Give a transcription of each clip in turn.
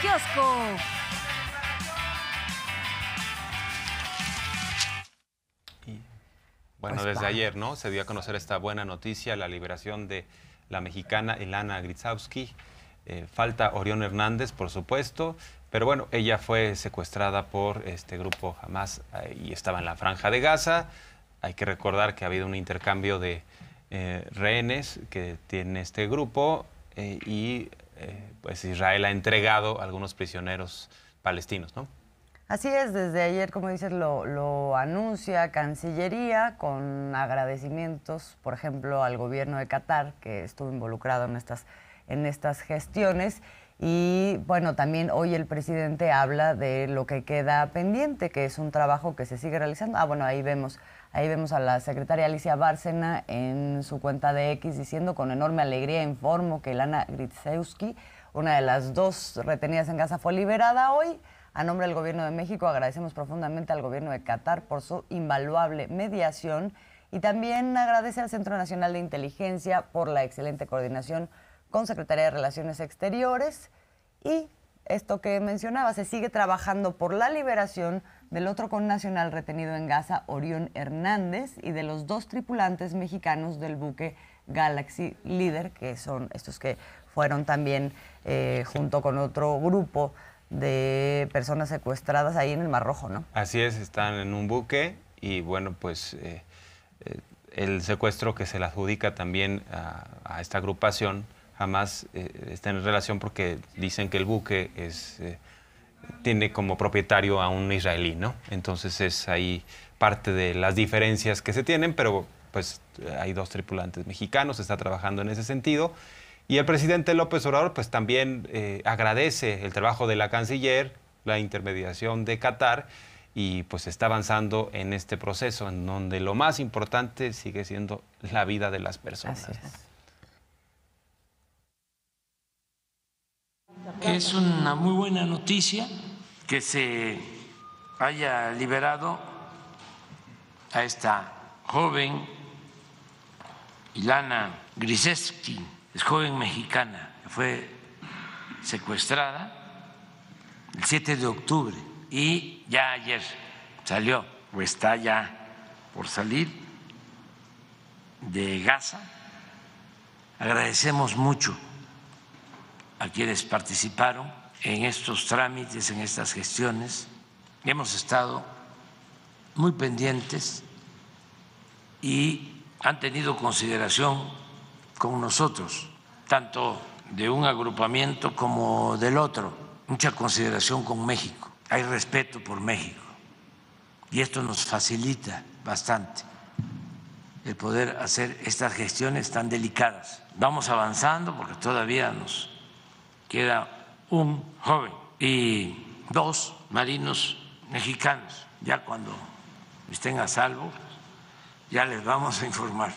kiosco. bueno, pues desde ayer, ¿no? Se dio a conocer esta buena noticia, la liberación de la mexicana Elana Gritsowski, eh, falta Orión Hernández, por supuesto, pero bueno, ella fue secuestrada por este grupo jamás, eh, y estaba en la franja de Gaza. Hay que recordar que ha habido un intercambio de eh, rehenes que tiene este grupo y eh, pues Israel ha entregado algunos prisioneros palestinos, ¿no? Así es, desde ayer, como dices, lo, lo, anuncia Cancillería con agradecimientos, por ejemplo, al gobierno de Qatar, que estuvo involucrado en estas, en estas gestiones. Y bueno, también hoy el presidente habla de lo que queda pendiente, que es un trabajo que se sigue realizando. Ah, bueno, ahí vemos Ahí vemos a la secretaria Alicia Bárcena en su cuenta de X diciendo con enorme alegría informo que Lana Gritzewski, una de las dos retenidas en casa, fue liberada hoy. A nombre del Gobierno de México agradecemos profundamente al Gobierno de Qatar por su invaluable mediación y también agradece al Centro Nacional de Inteligencia por la excelente coordinación con Secretaría de Relaciones Exteriores y esto que mencionaba, se sigue trabajando por la liberación del otro con nacional retenido en Gaza, Orión Hernández, y de los dos tripulantes mexicanos del buque Galaxy Leader, que son estos que fueron también eh, junto con otro grupo de personas secuestradas ahí en el Mar Rojo, ¿no? Así es, están en un buque y bueno, pues eh, eh, el secuestro que se le adjudica también a esta agrupación jamás está en relación porque dicen que el buque es tiene como propietario a un israelí, ¿no? Entonces es ahí parte de las diferencias que se tienen, pero pues hay dos tripulantes mexicanos, está trabajando en ese sentido. Y el presidente López Obrador pues también eh, agradece el trabajo de la canciller, la intermediación de Qatar y pues está avanzando en este proceso en donde lo más importante sigue siendo la vida de las personas. es una muy buena noticia que se haya liberado a esta joven Ilana Griseski, es joven mexicana, fue secuestrada el 7 de octubre y ya ayer salió o está ya por salir de Gaza. Agradecemos mucho a quienes participaron en estos trámites, en estas gestiones. Hemos estado muy pendientes y han tenido consideración con nosotros, tanto de un agrupamiento como del otro, mucha consideración con México, hay respeto por México y esto nos facilita bastante el poder hacer estas gestiones tan delicadas. Vamos avanzando porque todavía nos queda un joven y dos marinos mexicanos. Ya cuando estén a salvo, ya les vamos a informar.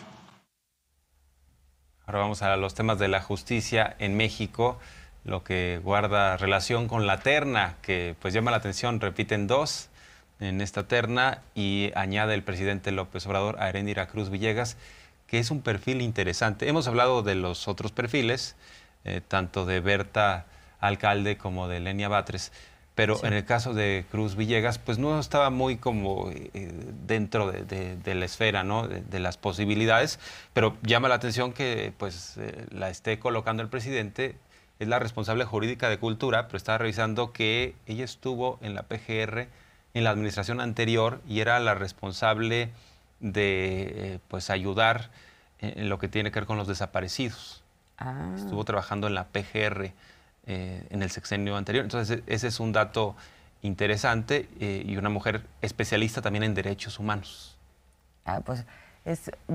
Ahora vamos a los temas de la justicia en México, lo que guarda relación con la terna, que pues llama la atención, repiten dos en esta terna y añade el presidente López Obrador a Erendira Cruz Villegas, que es un perfil interesante. Hemos hablado de los otros perfiles, eh, tanto de Berta Alcalde como de Lenia Batres. Pero en el caso de Cruz Villegas, pues no estaba muy como eh, dentro de, la esfera, ¿no? De, las posibilidades, pero llama la atención que pues eh, la esté colocando el presidente, es la responsable jurídica de cultura, pero estaba revisando que ella estuvo en la PGR en la administración anterior y era la responsable de pues ayudar en lo que tiene que ver con los desaparecidos. Ah. Estuvo trabajando en la PGR eh, en el sexenio anterior. Entonces, e-, ese es un dato interesante eh, y una mujer especialista también en derechos humanos. Ah, pues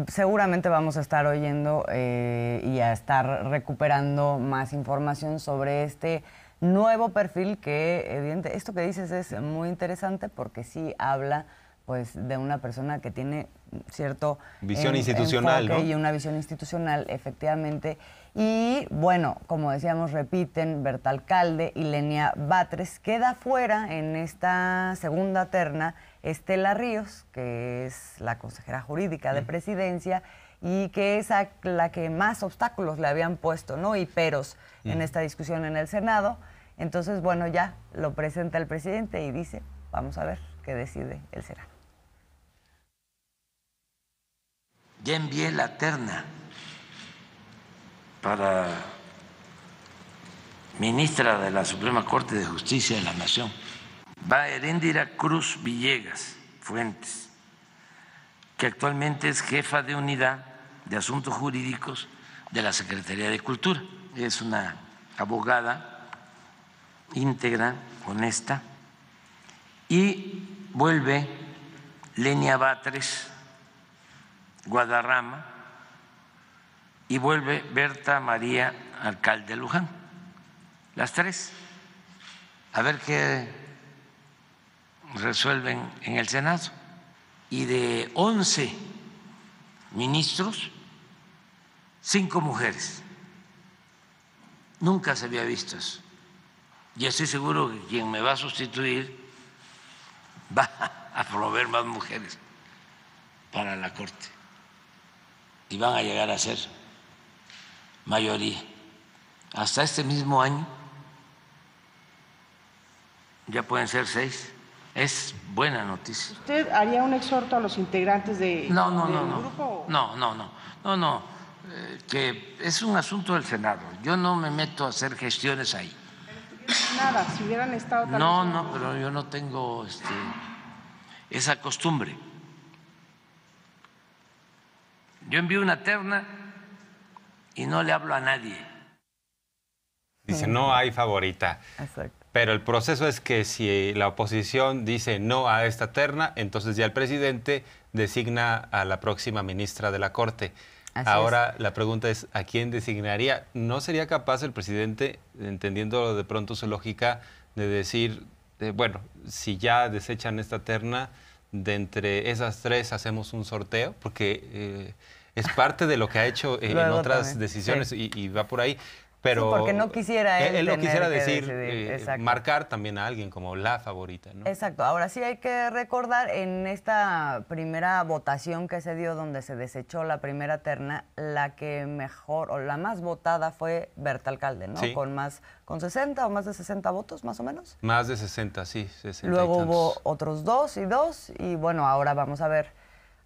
seguramente vamos a estar oyendo eh, y a estar recuperando más información sobre este nuevo perfil que, evidentemente, esto que dices es muy interesante porque sí habla pues de una persona que tiene cierto visión eh, institucional y una visión institucional efectivamente y bueno como decíamos repiten Berta Alcalde y Lenia Batres queda fuera en esta segunda terna Estela Ríos que es la consejera jurídica de Presidencia y que es la que más obstáculos le habían puesto no y peros en mm. esta discusión en el Senado entonces bueno ya lo presenta el presidente y dice vamos a ver qué decide el Senado ya envié la terna para ministra de la Suprema Corte de Justicia de la Nación. Va Heréndira Cruz Villegas Fuentes, que actualmente es jefa de unidad de asuntos jurídicos de la Secretaría de Cultura. Es una abogada íntegra, honesta, y vuelve Lenia Batres, Guadarrama y vuelve Berta María Alcalde Luján. Las tres. A ver qué resuelven en el Senado. Y de once ministros, cinco mujeres. Nunca se había visto eso. Y estoy seguro que quien me va a sustituir va a proveer más mujeres para la Corte y van a llegar a ser mayoría. Hasta este mismo año ya pueden ser seis. Es buena noticia. ¿Usted haría un exhorto a los integrantes de, no, no, del no, no, grupo? No, no, no, no, no, eh, que es un asunto del Senado. Yo no me meto a hacer gestiones ahí. Nada, si hubieran estado... No, no, pero yo no tengo este, esa costumbre. Yo envío una terna y no le hablo a nadie. Dice, no hay favorita. Exacto. Pero el proceso es que si la oposición dice no a esta terna, entonces ya el presidente designa a la próxima ministra de la Corte. Ahora la pregunta es, ¿a quién designaría? ¿No sería capaz el presidente, entendiendo de pronto su lógica, de decir, bueno, si ya desechan esta terna, de entre esas tres hacemos un sorteo? Porque... Eh, es parte de lo que ha hecho eh, en otras decisiones y, va por ahí. Pero porque no quisiera él. Él quisiera decir, eh, marcar también a alguien como la favorita, ¿no? Exacto. Ahora sí hay que recordar en esta primera votación que se dio, donde se desechó la primera terna, la que mejor o la más votada fue Berta Alcalde, ¿no? Con más con 60 o más de 60 votos, más o menos. Más de 60, sí. Luego hubo otros dos y dos, y bueno, ahora vamos a ver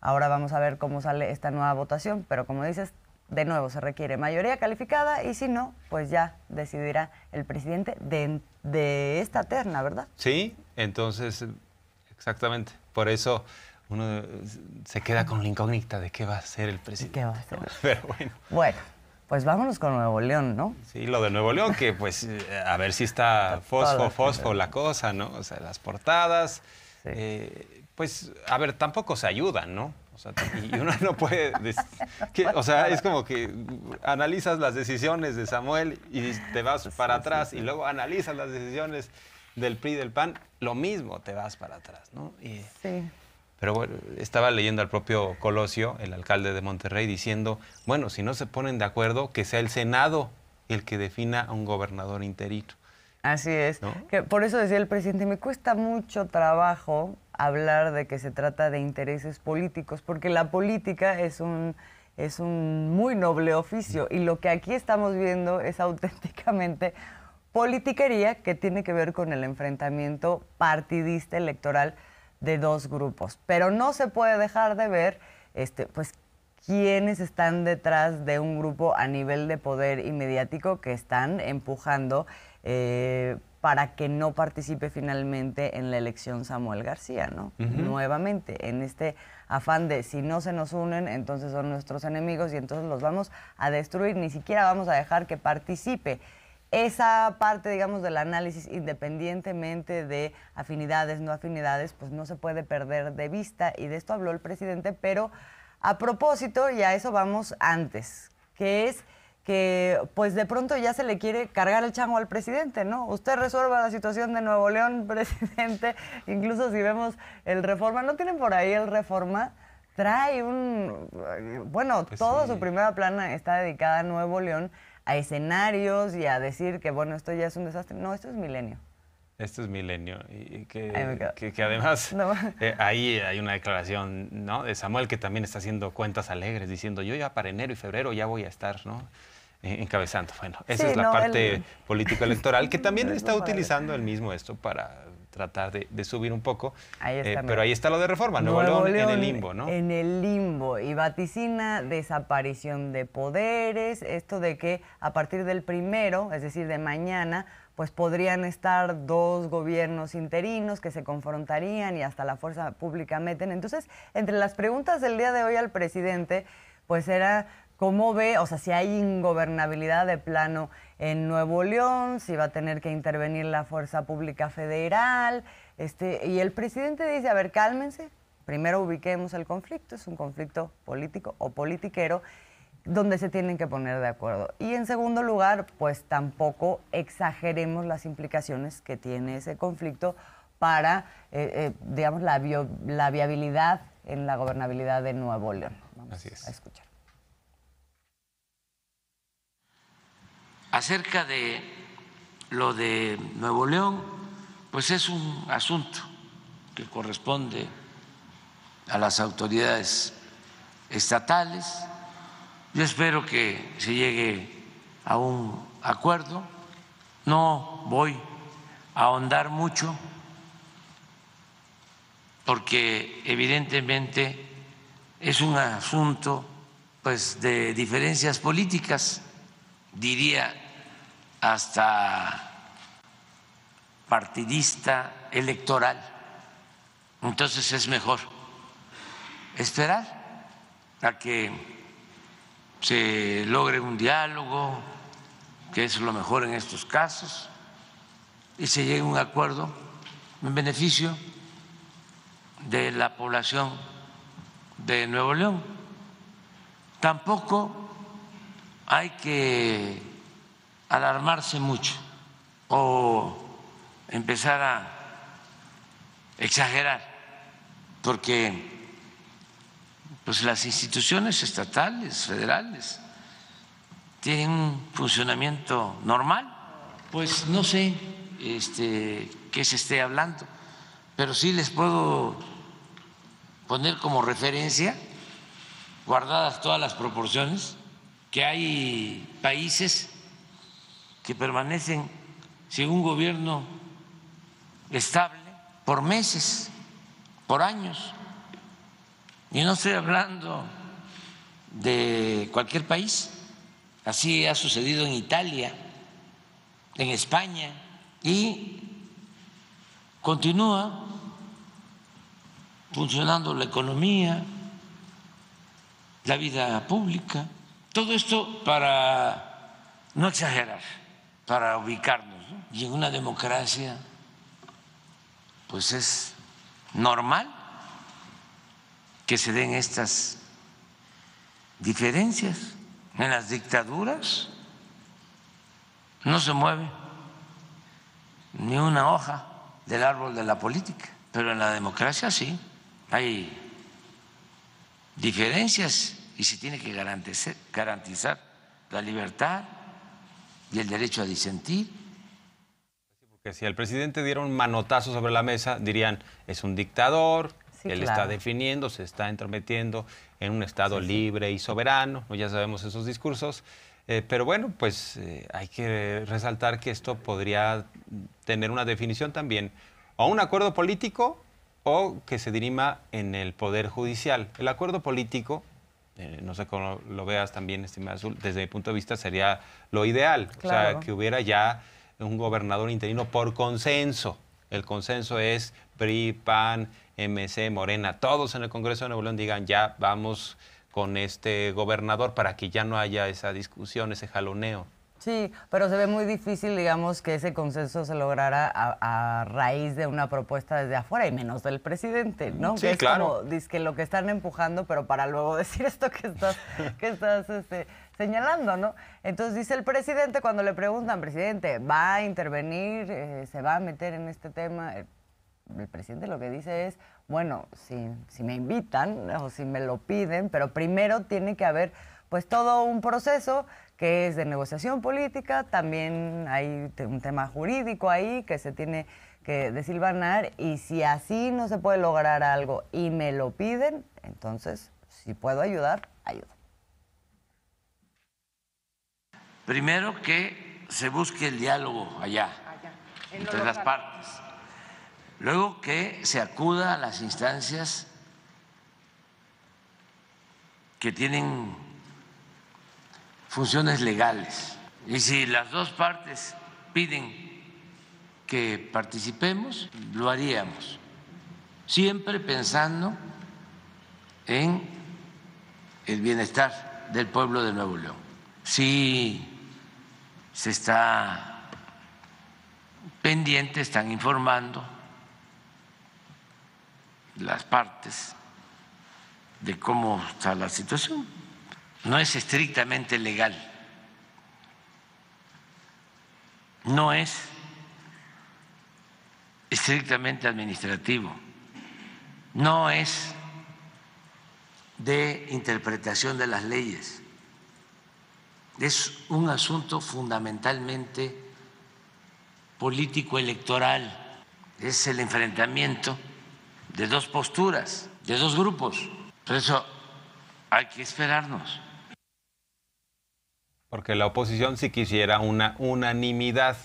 Ahora vamos a ver cómo sale esta nueva votación, pero como dices, de nuevo se requiere mayoría calificada y si no, pues ya decidirá el presidente de, esta terna, ¿verdad? Sí, entonces, exactamente. Por eso uno se queda con la incógnita de qué va a ser el presidente. ¿Qué va a hacer? Pero bueno. Bueno, pues vámonos con Nuevo León, ¿no? Sí, lo de Nuevo León, que pues eh, a ver si está fosfo, fosfo la cosa, ¿no? O sea, las portadas. Eh, pues, a ver, tampoco se ayudan, ¿no? O sea, uno no puede. o sea, es como que analizas las decisiones de Samuel y te vas para atrás, y luego analizas las decisiones del PRI del PAN, lo mismo te vas para atrás, ¿no? sí. Pero bueno, estaba leyendo al propio Colosio, el alcalde de Monterrey, diciendo: bueno, si no se ponen de acuerdo, que sea el Senado el que defina a un gobernador interino. Así es. por eso decía el presidente, me cuesta mucho trabajo hablar de que se trata de intereses políticos, porque la política es un, es un muy noble oficio y lo que aquí estamos viendo es auténticamente politiquería que tiene que ver con el enfrentamiento partidista electoral de dos grupos. Pero no se puede dejar de ver este, pues, quiénes están detrás de un grupo a nivel de poder y mediático que están empujando eh, para que no participe finalmente en la elección Samuel García, ¿no? Nuevamente, en este afán de si no se nos unen, entonces son nuestros enemigos y entonces los vamos a destruir, ni siquiera vamos a dejar que participe. Esa parte, digamos, del análisis, independientemente de afinidades, no afinidades, pues no se puede perder de vista y de esto habló el presidente, pero a propósito, y a eso vamos antes, que es que pues de pronto ya se le quiere cargar el chango al presidente, ¿no? Usted resuelva la situación de Nuevo León, presidente, incluso si vemos el reforma, ¿no tienen por ahí el reforma? Trae un, bueno, pues todo toda su primera plana está dedicada a Nuevo León, a escenarios y a decir que, bueno, esto ya es un desastre. No, esto es milenio. Esto es milenio. Y que, además eh, ahí hay una declaración ¿no? de Samuel que también está haciendo cuentas alegres, diciendo yo ya para enero y febrero ya voy a estar, ¿no? Eh, encabezando. Bueno, esa es la parte política político electoral que también está utilizando el mismo esto para tratar de, subir un poco. Eh, pero ahí está lo de reforma, Nuevo, en el limbo, ¿no? En el limbo y vaticina desaparición de poderes, esto de que a partir del primero, es decir, de mañana, pues podrían estar dos gobiernos interinos que se confrontarían y hasta la fuerza pública meten. Entonces, entre las preguntas del día de hoy al presidente, pues era ¿Cómo ve, o sea, si hay ingobernabilidad de plano en Nuevo León, si va a tener que intervenir la Fuerza Pública Federal? Este, y el presidente dice, a ver, cálmense, primero ubiquemos el conflicto, es un conflicto político o politiquero, donde se tienen que poner de acuerdo. Y en segundo lugar, pues tampoco exageremos las implicaciones que tiene ese conflicto para, eh, eh, digamos, la, viabilidad en la gobernabilidad de Nuevo León. Vamos Así es. a escuchar. Acerca de lo de Nuevo León, pues es un asunto que corresponde a las autoridades estatales. Yo espero que se llegue a un acuerdo. No voy a ahondar mucho porque evidentemente es un asunto pues de diferencias políticas, diría hasta partidista electoral. Entonces es mejor esperar a que se logre un diálogo, que es lo mejor en estos casos, y se llegue a un acuerdo en beneficio de la población de Nuevo León. Tampoco hay que alarmarse mucho o empezar a exagerar, porque pues las instituciones estatales, federales, tienen un funcionamiento normal. Pues no sé este, qué se esté hablando, pero sí les puedo poner como referencia, guardadas todas las proporciones, que hay países que permanecen sin un gobierno estable por meses, por años. Y no estoy hablando de cualquier país. Así ha sucedido en Italia, en España y continúa funcionando la economía, la vida pública. Todo esto para no exagerar para ubicarnos. Y en una democracia, pues es normal que se den estas diferencias. En las dictaduras no se mueve ni una hoja del árbol de la política, pero en la democracia sí, hay diferencias y se tiene que garantizar la libertad y el derecho a disentir. Porque si el presidente diera un manotazo sobre la mesa, dirían, es un dictador, él está definiendo, se está entrometiendo en un Estado libre y soberano, ya sabemos esos discursos. Eh, pero bueno, pues eh, hay que resaltar que esto podría tener una definición también o un acuerdo político o que se dirima en el Poder Judicial. El acuerdo político eh, no sé cómo lo veas también, estimado Azul, desde mi punto de vista sería lo ideal, o sea, que hubiera ya un gobernador interino por consenso. El consenso es PRI, PAN, MC, Morena, todos en el Congreso de Nuevo León digan ya vamos con este gobernador para que ya no haya esa discusión, ese jaloneo. Sí, pero se ve muy difícil, digamos, que ese consenso se lograra a, raíz de una propuesta desde afuera y menos del presidente, ¿no? Sí, claro. dice que lo que están empujando, pero para luego decir esto que estás, este, señalando, ¿no? Entonces dice el presidente cuando le preguntan, presidente, ¿va a intervenir? Eh, ¿Se va a meter en este tema? El, presidente lo que dice es, bueno, si, si me invitan o si me lo piden, pero primero tiene que haber pues todo un proceso que es de negociación política, también hay un tema jurídico ahí que se tiene que desilvanar y si así no se puede lograr algo y me lo piden, entonces si puedo ayudar, ayudo. Primero que se busque el diálogo allá, entre las partes. Luego que se acuda a las instancias que tienen funciones legales. Y si las dos partes piden que participemos, lo haríamos, siempre pensando en el bienestar del pueblo de Nuevo León. Si se está pendiente, están informando las partes de cómo está la situación no es estrictamente legal, no es estrictamente administrativo, no es de interpretación de las leyes, es un asunto fundamentalmente político electoral, es el enfrentamiento de dos posturas, de dos grupos. Por eso hay que esperarnos. Porque la oposición sí quisiera una unanimidad,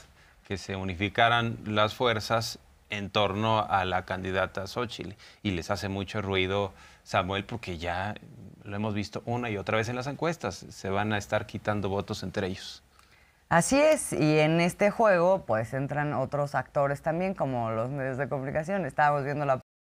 que se unificaran las fuerzas en torno a la candidata Xochitl. Y les hace mucho ruido, Samuel, porque ya lo hemos visto una y otra vez en las encuestas. Se van a estar quitando votos entre ellos. Así es, y en este juego pues entran otros actores también, como los medios de comunicación. Estábamos viendo la